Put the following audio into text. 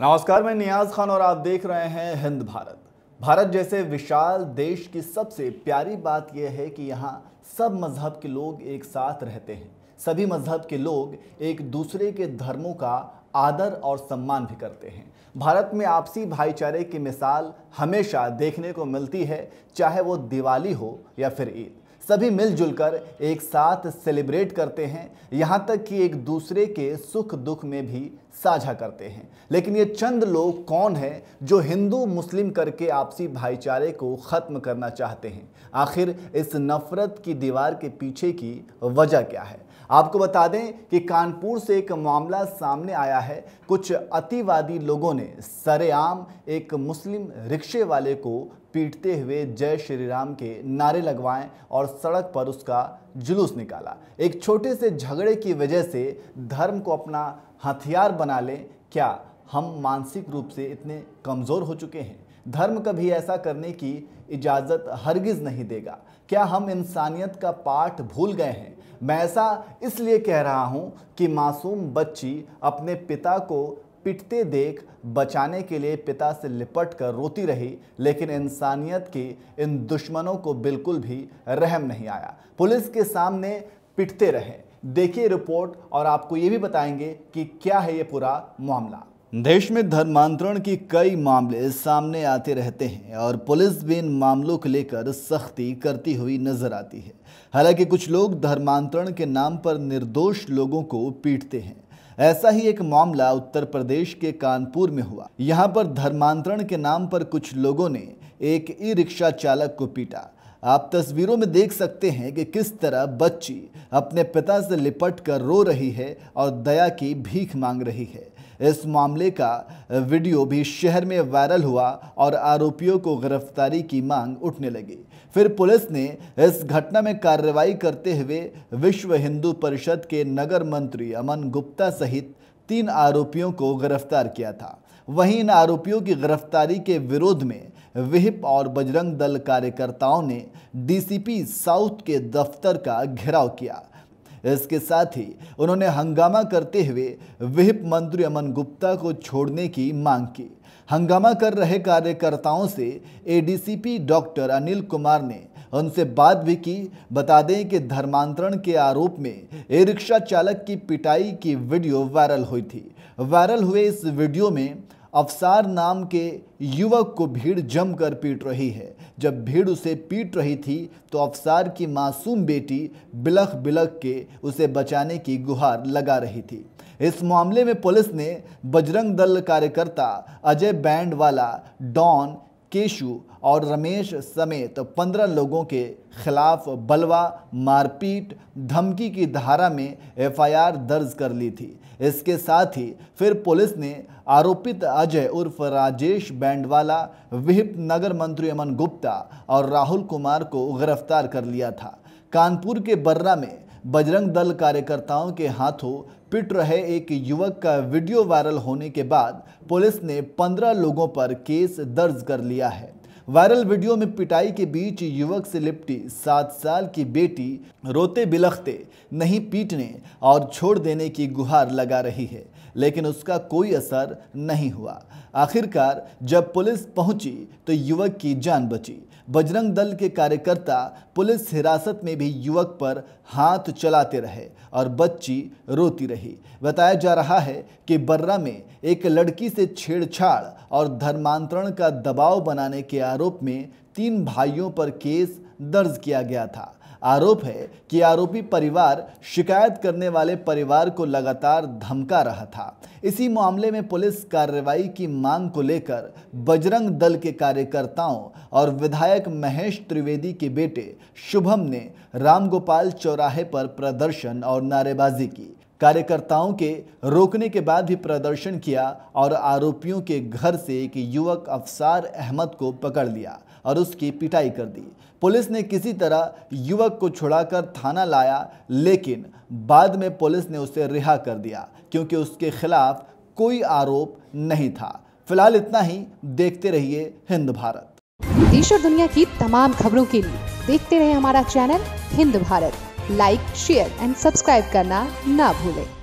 नमस्कार मैं नियाज खान और आप देख रहे हैं हिंद भारत भारत जैसे विशाल देश की सबसे प्यारी बात यह है कि यहाँ सब मज़हब के लोग एक साथ रहते हैं सभी मज़हब के लोग एक दूसरे के धर्मों का आदर और सम्मान भी करते हैं भारत में आपसी भाईचारे की मिसाल हमेशा देखने को मिलती है चाहे वो दिवाली हो या फिर ईद सभी मिलजुल कर एक साथ सेलिब्रेट करते हैं यहाँ तक कि एक दूसरे के सुख दुख में भी साझा करते हैं लेकिन ये चंद लोग कौन हैं जो हिंदू मुस्लिम करके आपसी भाईचारे को ख़त्म करना चाहते हैं आखिर इस नफ़रत की दीवार के पीछे की वजह क्या है आपको बता दें कि कानपुर से एक मामला सामने आया है कुछ अतिवादी लोगों ने सरेआम एक मुस्लिम रिक्शे वाले को पीटते हुए जय श्री राम के नारे लगवाएं और सड़क पर उसका जुलूस निकाला एक छोटे से झगड़े की वजह से धर्म को अपना हथियार बना लें क्या हम मानसिक रूप से इतने कमज़ोर हो चुके हैं धर्म कभी ऐसा करने की इजाज़त हरगिज़ नहीं देगा क्या हम इंसानियत का पाठ भूल गए हैं मैं ऐसा इसलिए कह रहा हूं कि मासूम बच्ची अपने पिता को पिटते देख बचाने के लिए पिता से लिपट कर रोती रही लेकिन इंसानियत के इन दुश्मनों को बिल्कुल भी रहम नहीं आया पुलिस के सामने पिटते रहे देखिए रिपोर्ट और आपको ये भी बताएंगे कि क्या है ये पूरा मामला देश में धर्मांतरण की कई मामले सामने आते रहते हैं और पुलिस भी इन मामलों को लेकर सख्ती करती हुई नजर आती है हालांकि कुछ लोग धर्मांतरण के नाम पर निर्दोष लोगों को पीटते हैं ऐसा ही एक मामला उत्तर प्रदेश के कानपुर में हुआ यहाँ पर धर्मांतरण के नाम पर कुछ लोगों ने एक ई रिक्शा चालक को पीटा आप तस्वीरों में देख सकते हैं कि किस तरह बच्ची अपने पिता से लिपट कर रो रही है और दया की भीख मांग रही है इस मामले का वीडियो भी शहर में वायरल हुआ और आरोपियों को गिरफ्तारी की मांग उठने लगी फिर पुलिस ने इस घटना में कार्रवाई करते हुए विश्व हिंदू परिषद के नगर मंत्री अमन गुप्ता सहित तीन आरोपियों को गिरफ्तार किया था वहीं इन आरोपियों की गिरफ्तारी के विरोध में विहिप और बजरंग दल कार्यकर्ताओं ने डीसीपी साउथ के दफ्तर का घेराव किया इसके साथ ही उन्होंने हंगामा करते हुए विहिप मंत्री अमन गुप्ता को छोड़ने की मांग की हंगामा कर रहे कार्यकर्ताओं से एडीसीपी डॉक्टर अनिल कुमार ने उनसे बात भी की बता दें कि धर्मांतरण के आरोप में ई रिक्शा चालक की पिटाई की वीडियो वायरल हुई थी वायरल हुए इस वीडियो में अफसार नाम के युवक को भीड़ जमकर पीट रही है जब भीड़ उसे पीट रही थी तो अफसार की मासूम बेटी बिलख बिलख के उसे बचाने की गुहार लगा रही थी इस मामले में पुलिस ने बजरंग दल कार्यकर्ता अजय बैंड वाला डॉन केशु और रमेश समेत पंद्रह लोगों के खिलाफ बलवा मारपीट धमकी की धारा में एफआईआर दर्ज कर ली थी इसके साथ ही फिर पुलिस ने आरोपित अजय उर्फ राजेश बैंडवाला विहिप नगर मंत्री अमन गुप्ता और राहुल कुमार को गिरफ्तार कर लिया था कानपुर के बर्रा में बजरंग दल कार्यकर्ताओं के हाथों पिट रहे एक युवक का वीडियो वायरल होने के बाद पुलिस ने 15 लोगों पर केस दर्ज कर लिया है वायरल वीडियो में पिटाई के बीच युवक से लिपटी सात साल की बेटी रोते बिलखते नहीं पीटने और छोड़ देने की गुहार लगा रही है लेकिन उसका कोई असर नहीं हुआ आखिरकार जब पुलिस पहुंची तो युवक की जान बची बजरंग दल के कार्यकर्ता पुलिस हिरासत में भी युवक पर हाथ चलाते रहे और बच्ची रोती रही बताया जा रहा है कि बर्रा में एक लड़की से छेड़छाड़ और धर्मांतरण का दबाव बनाने के आरोप आरोप में तीन भाइयों पर केस दर्ज किया गया था आरोप है कि आरोपी परिवार शिकायत करने वाले परिवार को लगातार धमका रहा था इसी मामले में पुलिस कार्रवाई की मांग को लेकर बजरंग दल के कार्यकर्ताओं और विधायक महेश त्रिवेदी के बेटे शुभम ने रामगोपाल चौराहे पर प्रदर्शन और नारेबाजी की कार्यकर्ताओं के रोकने के बाद भी प्रदर्शन किया और आरोपियों के घर से एक युवक अफसार अहमद को पकड़ लिया और उसकी पिटाई कर दी पुलिस ने किसी तरह युवक को छुड़ाकर थाना लाया लेकिन बाद में पुलिस ने उसे रिहा कर दिया क्योंकि उसके खिलाफ कोई आरोप नहीं था फिलहाल इतना ही देखते रहिए हिंद भारत देश और दुनिया की तमाम खबरों के लिए देखते रहे हमारा channel Hind Bharat like share and subscribe करना ना भूलें